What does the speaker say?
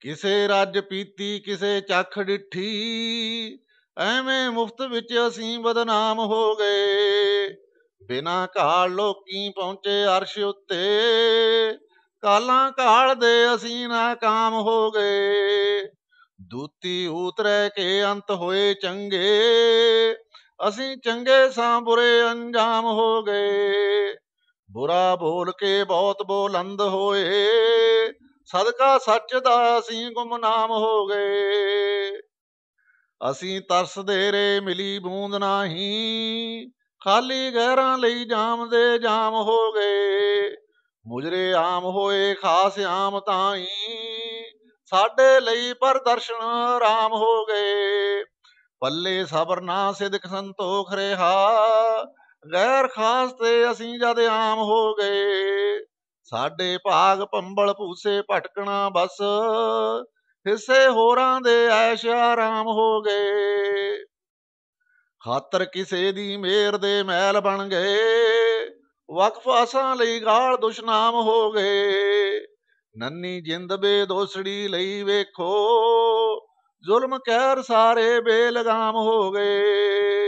ਕਿਸੇ ਰੱਜ ਪੀਤੀ ਕਿਸੇ ਚੱਖ ਡਿੱਠੀ ਐਵੇਂ ਮੁਫਤ ਵਿੱਚ ਅਸੀਂ ਬਦਨਾਮ ਹੋ ਗਏ ਬਿਨਾ ਕਾਲ ਲੋਕੀ ਪਹੁੰਚੇ ਅਰਸ਼ ਉੱਤੇ ਕਾਲਾਂ ਕਾਲ ਦੇ ਅਸੀਂ ਨਾਕਾਮ ਹੋ ਗਏ ਦੂਤੀ ਉਤਰੇ ਕੇ ਅੰਤ ਹੋਏ ਚੰਗੇ ਅਸੀਂ ਚੰਗੇ ਸਾਂ ਬੁਰੇ ਅੰਜਾਮ ਹੋ ਗਏ ਬੁਰਾ ਬੋਲ ਕੇ ਬਹੁਤ ਬੋਲੰਦ ਹੋਏ ਸਦਕਾ ਸੱਚ ਦਾ ਅਸੀਂ ਨਾਮ ਹੋ ਗਏ ਅਸੀਂ ਤਰਸਦੇ ਰੇ ਮਿਲੀ ਬੂੰਦ ਨਹੀਂ ਖਾਲੀ ਗਹਿਰਾਂ ਲਈ ਜਾਮ ਦੇ ਜਾਮ ਹੋ ਗਏ ਮੁਜਰੇ ਆਮ ਹੋਏ ਖਾਸ ਆਮ ਤਾਈ ਸਾਡੇ ਲਈ ਪਰ ਦਰਸ਼ਨ ਰਾਮ ਹੋ ਗਏ ਪੱਲੇ ਸਬਰ ਨਾ ਸਿਦਕ ਸੰਤੋਖ ਰਹਾ ਗੈਰ ਖਾਸ ਤੇ ਅਸੀਂ ਜਦ ਆਮ ਹੋ ਗਏ ਸਾਡੇ ਭਾਗ ਪੰਬਲ ਪੂਸੇ ਭਟਕਣਾ ਬਸ ਹਿੱਸੇ ਹੋਰਾਂ ਦੇ ਐਸ਼ ਆਰਾਮ ਹੋ ਗਏ ਖਾਤਰ ਕਿਸੇ ਦੀ ਮੇਰ ਦੇ ਮਹਿਲ ਬਣ ਗਏ ਵਕਫ ਲਈ ਗਾਲ ਦੁਸ਼ਨਾਮ ਹੋ ਗਏ ਨੰਨੀ ਜਿੰਦ ਬੇਦੋਸੜੀ ਲਈ ਵੇਖੋ ਜ਼ੁਲਮ ਕਹਿਰ ਸਾਰੇ ਬੇਲਗਾਮ ਹੋ ਗਏ